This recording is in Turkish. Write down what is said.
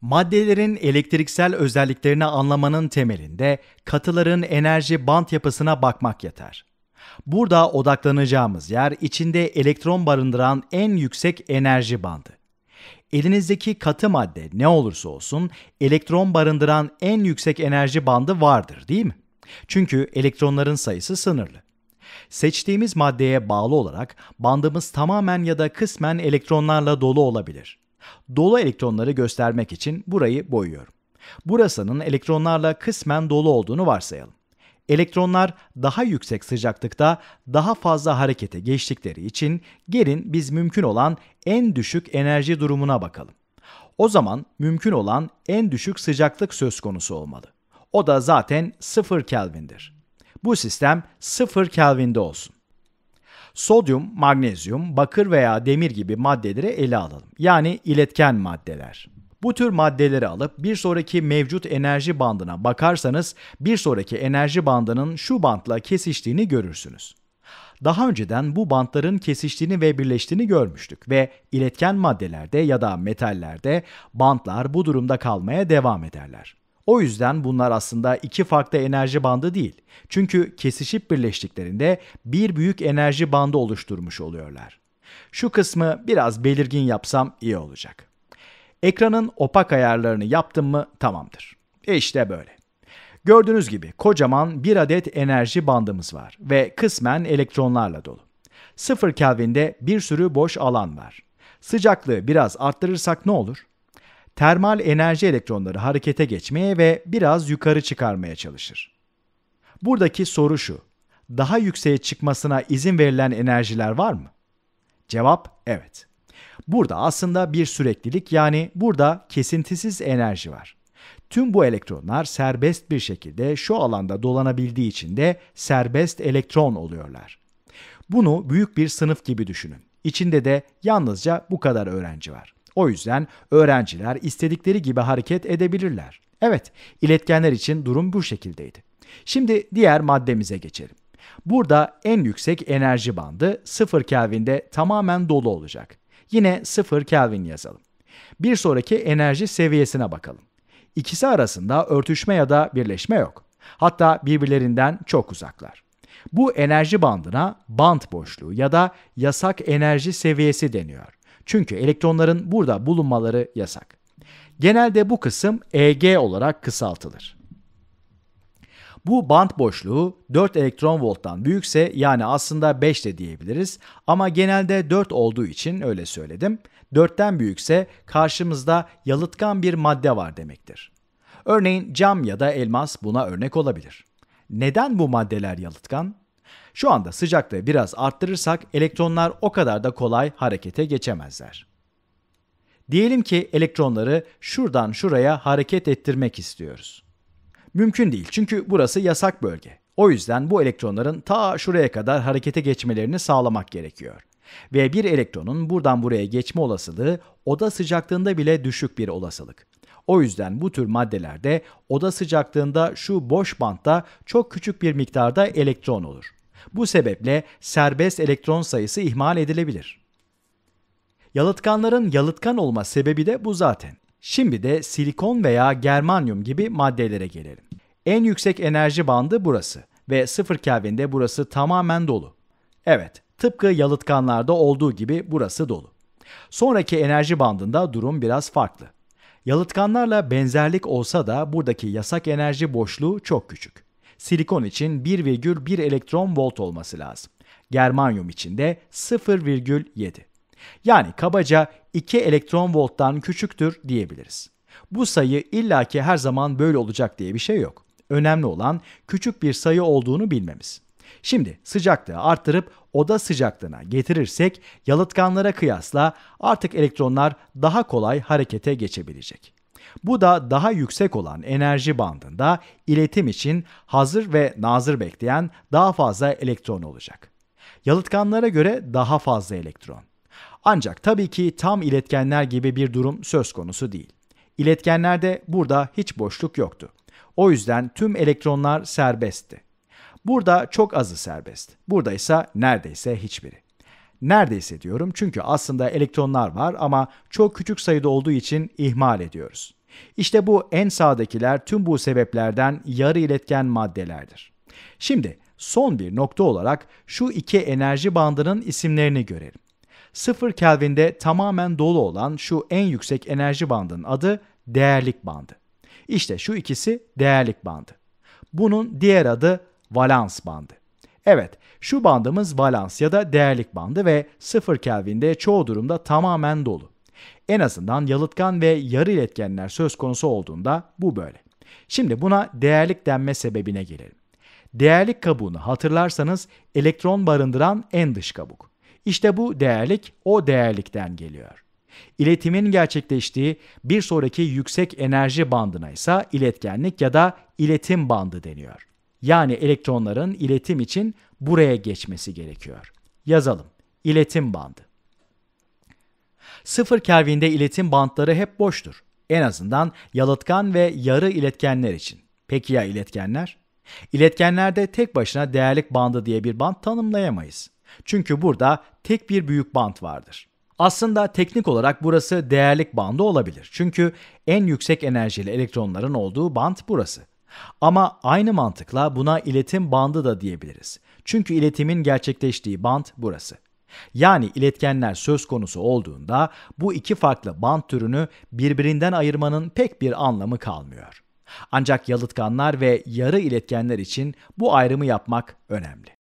Maddelerin elektriksel özelliklerini anlamanın temelinde katıların enerji bant yapısına bakmak yeter. Burada odaklanacağımız yer içinde elektron barındıran en yüksek enerji bandı. Elinizdeki katı madde ne olursa olsun elektron barındıran en yüksek enerji bandı vardır değil mi? Çünkü elektronların sayısı sınırlı. Seçtiğimiz maddeye bağlı olarak bandımız tamamen ya da kısmen elektronlarla dolu olabilir. Dolu elektronları göstermek için burayı boyuyorum. Burasının elektronlarla kısmen dolu olduğunu varsayalım. Elektronlar daha yüksek sıcaklıkta daha fazla harekete geçtikleri için gelin biz mümkün olan en düşük enerji durumuna bakalım. O zaman mümkün olan en düşük sıcaklık söz konusu olmalı. O da zaten 0 Kelvin'dir. Bu sistem 0 Kelvin'de olsun sodyum, magnezyum, bakır veya demir gibi maddeleri ele alalım. Yani iletken maddeler. Bu tür maddeleri alıp bir sonraki mevcut enerji bandına bakarsanız bir sonraki enerji bandının şu bantla kesiştiğini görürsünüz. Daha önceden bu bantların kesiştiğini ve birleştiğini görmüştük ve iletken maddelerde ya da metallerde bantlar bu durumda kalmaya devam ederler. O yüzden bunlar aslında iki farklı enerji bandı değil. Çünkü kesişip birleştiklerinde bir büyük enerji bandı oluşturmuş oluyorlar. Şu kısmı biraz belirgin yapsam iyi olacak. Ekranın opak ayarlarını yaptım mı tamamdır. E işte böyle. Gördüğünüz gibi kocaman bir adet enerji bandımız var ve kısmen elektronlarla dolu. 0 Kelvin'de bir sürü boş alan var. Sıcaklığı biraz arttırırsak ne olur? termal enerji elektronları harekete geçmeye ve biraz yukarı çıkarmaya çalışır. Buradaki soru şu. Daha yükseğe çıkmasına izin verilen enerjiler var mı? Cevap evet. Burada aslında bir süreklilik yani burada kesintisiz enerji var. Tüm bu elektronlar serbest bir şekilde şu alanda dolanabildiği için de serbest elektron oluyorlar. Bunu büyük bir sınıf gibi düşünün. İçinde de yalnızca bu kadar öğrenci var. O yüzden öğrenciler istedikleri gibi hareket edebilirler. Evet, iletkenler için durum bu şekildeydi. Şimdi diğer maddemize geçelim. Burada en yüksek enerji bandı 0 Kelvin'de tamamen dolu olacak. Yine 0 Kelvin yazalım. Bir sonraki enerji seviyesine bakalım. İkisi arasında örtüşme ya da birleşme yok. Hatta birbirlerinden çok uzaklar. Bu enerji bandına band boşluğu ya da yasak enerji seviyesi deniyor. Çünkü elektronların burada bulunmaları yasak. Genelde bu kısım EG olarak kısaltılır. Bu bant boşluğu 4 elektron volttan büyükse yani aslında 5 de diyebiliriz ama genelde 4 olduğu için öyle söyledim. 4'ten büyükse karşımızda yalıtkan bir madde var demektir. Örneğin cam ya da elmas buna örnek olabilir. Neden bu maddeler yalıtkan? Şu anda sıcaklığı biraz arttırırsak elektronlar o kadar da kolay harekete geçemezler. Diyelim ki elektronları şuradan şuraya hareket ettirmek istiyoruz. Mümkün değil çünkü burası yasak bölge. O yüzden bu elektronların ta şuraya kadar harekete geçmelerini sağlamak gerekiyor. Ve bir elektronun buradan buraya geçme olasılığı oda sıcaklığında bile düşük bir olasılık. O yüzden bu tür maddelerde oda sıcaklığında şu boş bantta çok küçük bir miktarda elektron olur. Bu sebeple serbest elektron sayısı ihmal edilebilir. Yalıtkanların yalıtkan olma sebebi de bu zaten. Şimdi de silikon veya germanyum gibi maddelere gelelim. En yüksek enerji bandı burası ve sıfır Kelvin'de burası tamamen dolu. Evet, tıpkı yalıtkanlarda olduğu gibi burası dolu. Sonraki enerji bandında durum biraz farklı. Yalıtkanlarla benzerlik olsa da buradaki yasak enerji boşluğu çok küçük silikon için 1,1 elektron volt olması lazım. Germanyum için de 0,7. Yani kabaca 2 elektron volttan küçüktür diyebiliriz. Bu sayı illaki her zaman böyle olacak diye bir şey yok. Önemli olan küçük bir sayı olduğunu bilmemiz. Şimdi sıcaklığı arttırıp oda sıcaklığına getirirsek yalıtkanlara kıyasla artık elektronlar daha kolay harekete geçebilecek. Bu da daha yüksek olan enerji bandında iletim için hazır ve nazır bekleyen daha fazla elektron olacak. Yalıtkanlara göre daha fazla elektron. Ancak tabii ki tam iletkenler gibi bir durum söz konusu değil. İletkenlerde burada hiç boşluk yoktu. O yüzden tüm elektronlar serbestti. Burada çok azı serbest. Burada ise neredeyse hiçbiri. Neredeyse diyorum çünkü aslında elektronlar var ama çok küçük sayıda olduğu için ihmal ediyoruz. İşte bu en sağdakiler tüm bu sebeplerden yarı iletken maddelerdir. Şimdi son bir nokta olarak şu iki enerji bandının isimlerini görelim. 0 Kelvin'de tamamen dolu olan şu en yüksek enerji bandının adı değerlik bandı. İşte şu ikisi değerlik bandı. Bunun diğer adı valans bandı. Evet, şu bandımız valans ya da değerlik bandı ve 0 Kelvin'de çoğu durumda tamamen dolu. En azından yalıtkan ve yarı iletkenler söz konusu olduğunda bu böyle. Şimdi buna değerlik denme sebebine gelelim. Değerlik kabuğunu hatırlarsanız elektron barındıran en dış kabuk. İşte bu değerlik o değerlikten geliyor. İletimin gerçekleştiği bir sonraki yüksek enerji bandına ise iletkenlik ya da iletim bandı deniyor. Yani elektronların iletim için buraya geçmesi gerekiyor. Yazalım. İletim bandı. Sıfır Kelvin'de iletim bantları hep boştur. En azından yalıtkan ve yarı iletkenler için. Peki ya iletkenler? İletkenlerde tek başına değerlik bandı diye bir band tanımlayamayız. Çünkü burada tek bir büyük band vardır. Aslında teknik olarak burası değerlik bandı olabilir. Çünkü en yüksek enerjili elektronların olduğu band burası. Ama aynı mantıkla buna iletim bandı da diyebiliriz. Çünkü iletimin gerçekleştiği band burası. Yani iletkenler söz konusu olduğunda bu iki farklı bant türünü birbirinden ayırmanın pek bir anlamı kalmıyor. Ancak yalıtkanlar ve yarı iletkenler için bu ayrımı yapmak önemli.